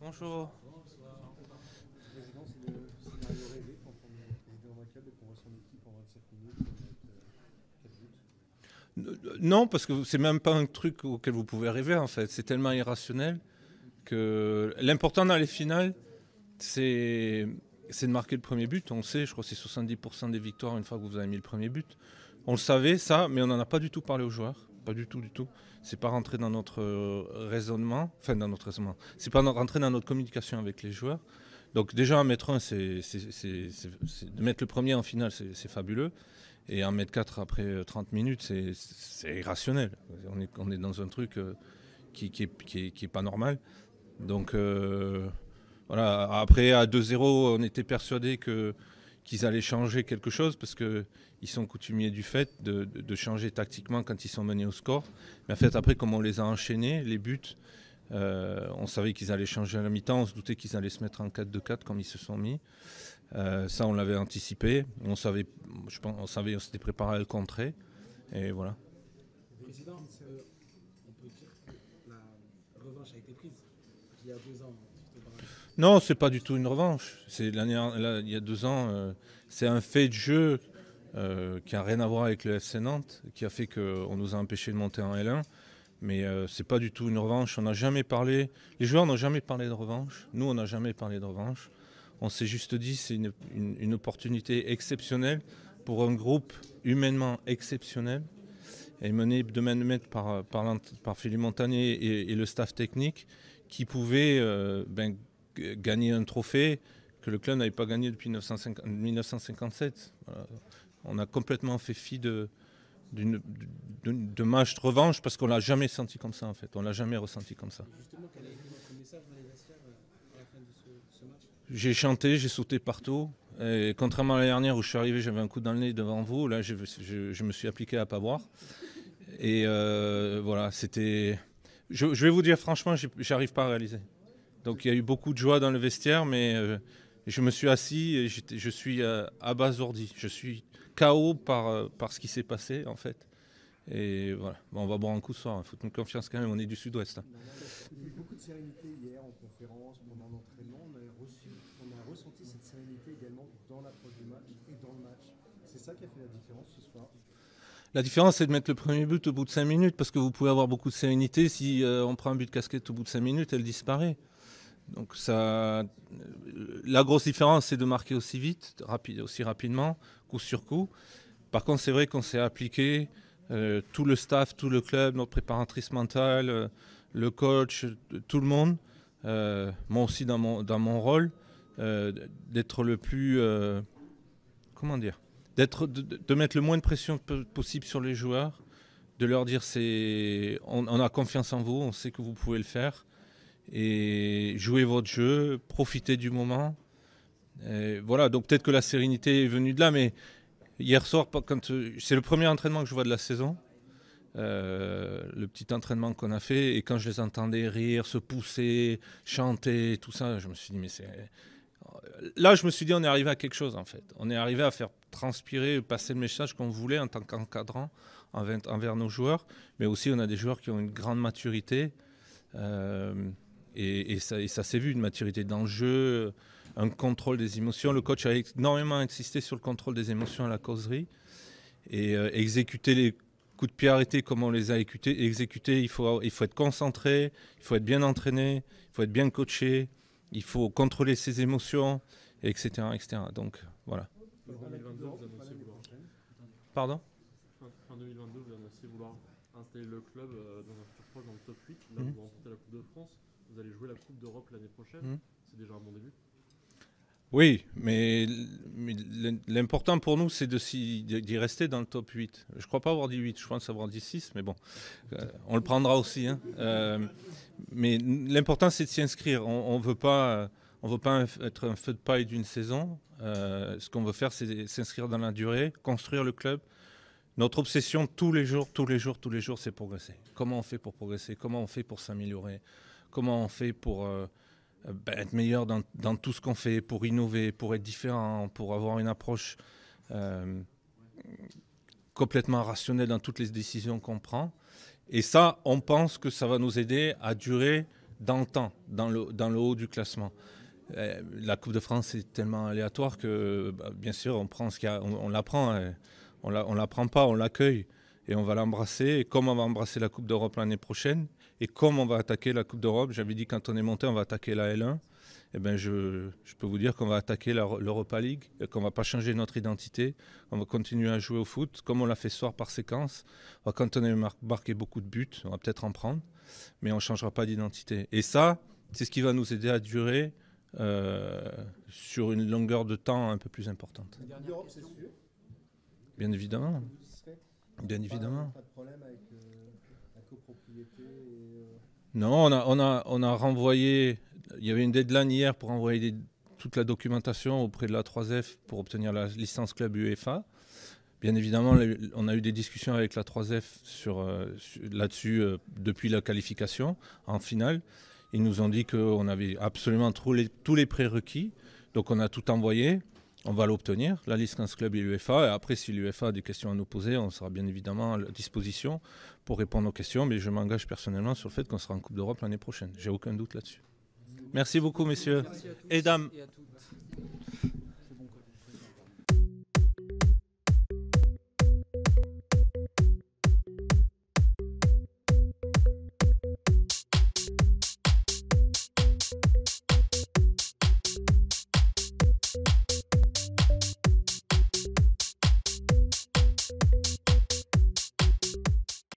Bonjour. non, parce que c'est même pas un truc auquel vous pouvez rêver en fait. C'est tellement irrationnel que l'important dans les finales, c'est de marquer le premier but. On sait, je crois, c'est 70% des victoires une fois que vous avez mis le premier but. On le savait, ça, mais on n'en a pas du tout parlé aux joueurs. Pas du tout, du tout. C'est pas rentré dans notre euh, raisonnement. Enfin, dans notre raisonnement. C'est pas rentré dans notre communication avec les joueurs. Donc, déjà, un mettre un, c'est, de mettre le premier en finale, c'est fabuleux. Et un mètre 4 après 30 euh, minutes, c'est irrationnel. On est, dans un truc euh, qui, qui, est, pas normal. Donc voilà, après à 2-0, on était persuadé que qu'ils allaient changer quelque chose parce qu'ils sont coutumiers du fait de, changer tactiquement quand ils sont menés au score. Mais en fait, après, comme on les a enchaînés, les buts, euh, on savait qu'ils allaient changer à la mi-temps, on se doutait qu'ils allaient se mettre en 4-2-4 comme ils se sont mis. Euh, ça, on l'avait anticipé. On savait, je pense, on savait, on s'était préparé à le contrer. Et voilà. Président, euh, on peut dire que la revanche a été prise il y a deux ans. Hein, non, c'est pas du tout une revanche. C'est l'année, il y a deux ans, euh, c'est un fait de jeu euh, qui n'a rien à voir avec le FC Nantes, qui a fait qu'on nous a empêchés de monter en L1. Mais euh, ce n'est pas du tout une revanche. On n'a jamais parlé. Les joueurs n'ont jamais parlé de revanche. Nous, on n'a jamais parlé de revanche. On s'est juste dit c'est une, opportunité exceptionnelle pour un groupe humainement exceptionnel et mené de main de par, par, par Philippe Montagné et, le staff technique qui pouvait ben, gagner un trophée que le club n'avait pas gagné depuis 1957. On a complètement fait fi de, d'une, de match de revanche parce qu'on l'a jamais senti comme ça en fait. On l'a jamais ressenti comme ça. J'ai chanté, j'ai sauté partout. Et contrairement à la dernière où je suis arrivé, j'avais un coup dans le nez devant vous. Là, je, me suis appliqué à pas boire. Et euh, voilà, c'était. Je, je vais vous dire franchement, j'arrive pas à réaliser. Donc il y a eu beaucoup de joie dans le vestiaire, mais euh, je me suis assis et je suis euh, abasourdi. Je suis KO par, euh, par ce qui s'est passé, en fait. Et voilà, on va boire un coup ce soir, il hein. faut nous confiance quand même, on est du sud-ouest. Il y a eu beaucoup de sérénité hier en conférence, pendant l'entraînement, on, a on a ressenti cette sérénité également dans l'approche du match et dans le match. C'est ça qui a fait la différence ce soir la différence, c'est de mettre le premier but au bout de 5 minutes, parce que vous pouvez avoir beaucoup de sérénité. Si on prend un but de casquette au bout de 5 minutes, elle disparaît. Donc ça, la grosse différence, c'est de marquer aussi vite, rapide, aussi rapidement, coup sur coup. Par contre, c'est vrai qu'on s'est appliqué, euh, tout le staff, tout le club, notre préparatrice mentale, euh, le coach, tout le monde, euh, moi aussi dans mon, dans mon rôle, d'être le plus... comment dire d'être, de, mettre le moins de pression possible sur les joueurs, de leur dire c'est, on a confiance en vous, on sait que vous pouvez le faire et jouez votre jeu, profitez du moment. voilà, donc peut-être que la sérénité est venue de là, mais hier soir, quand c'est le premier entraînement que je vois de la saison, euh, le petit entraînement qu'on a fait, et quand je les entendais rire, se pousser, chanter, tout ça, je me suis dit, mais c'est. Là, je me suis dit, on est arrivé à quelque chose en fait. On est arrivé à faire transpirer, passer le message qu'on voulait en tant qu'encadrant envers, nos joueurs, mais aussi on a des joueurs qui ont une grande maturité. Euh, et, ça, s'est vu, une maturité d'enjeu, un contrôle des émotions. Le coach a énormément insisté sur le contrôle des émotions à la causerie. Et euh, exécuter les coups de pied arrêtés comme on les a exécutés, il, faut, être concentré, il faut être bien entraîné, il faut être bien coaché, il faut contrôler ses émotions, etc. etc. Donc voilà. Pardon Fin 2022, vous annoncez vouloir installer le club euh, dans un futur dans le top 8, pour mmh. vous la Coupe de France. Vous allez jouer la Coupe d'Europe l'année prochaine. Hmm. C'est déjà un bon début. Oui, mais, l'important pour nous, c'est d'y rester dans le top 8. Je ne crois pas avoir dit 8, je pense avoir dit 6, mais bon, euh, on le prendra aussi. Hein. Euh, mais l'important, c'est de s'y inscrire. On ne veut pas, on veut pas être un feu de paille d'une saison. Euh, ce qu'on veut faire, c'est s'inscrire dans la durée, construire le club. Notre obsession, tous les jours, tous les jours, tous les jours, c'est progresser. Comment on fait pour progresser Comment on fait pour s'améliorer comment on fait pour euh, euh, ben, être meilleur dans, tout ce qu'on fait, pour innover, pour être différent, pour avoir une approche euh, complètement rationnelle dans toutes les décisions qu'on prend. Et ça, on pense que ça va nous aider à durer dans le temps, dans le, haut du classement. La Coupe de France est tellement aléatoire que, bah, bien sûr, on prend ce on, on l'apprend, hein. on ne l'apprend pas, on l'accueille et on va l'embrasser. Et comme on va embrasser la Coupe d'Europe l'année prochaine, et comme on va attaquer la Coupe d'Europe, j'avais dit quand on est monté, on va attaquer la L1. Eh ben je, peux vous dire qu'on va attaquer l'Europa League, qu'on ne va pas changer notre identité, on va continuer à jouer au foot, comme on l'a fait soir par séquence. On a marqué beaucoup de buts, on va peut-être en prendre, mais on ne changera pas d'identité. Et ça, c'est ce qui va nous aider à durer euh, sur une longueur de temps un peu plus importante. Bien évidemment. Bien évidemment. Pas de problème avec... Euh, euh, non, on a, on, a, on a renvoyé, il y avait une deadline hier pour envoyer toute la documentation auprès de la 3F pour obtenir la licence club UEFA. Bien évidemment, on a eu des discussions avec la 3F euh, sur, là-dessus euh, depuis la qualification en finale. Ils nous ont dit qu'on avait absolument tous les, tous les prérequis. Donc on a tout envoyé on va l'obtenir, la licence club et l'UFA. Et après, si l'UFA a des questions à nous poser, on sera bien évidemment à disposition pour répondre aux questions. Mais je m'engage personnellement sur le fait qu'on sera en Coupe d'Europe l'année prochaine. J'ai aucun doute là-dessus. Merci beaucoup, messieurs et dames.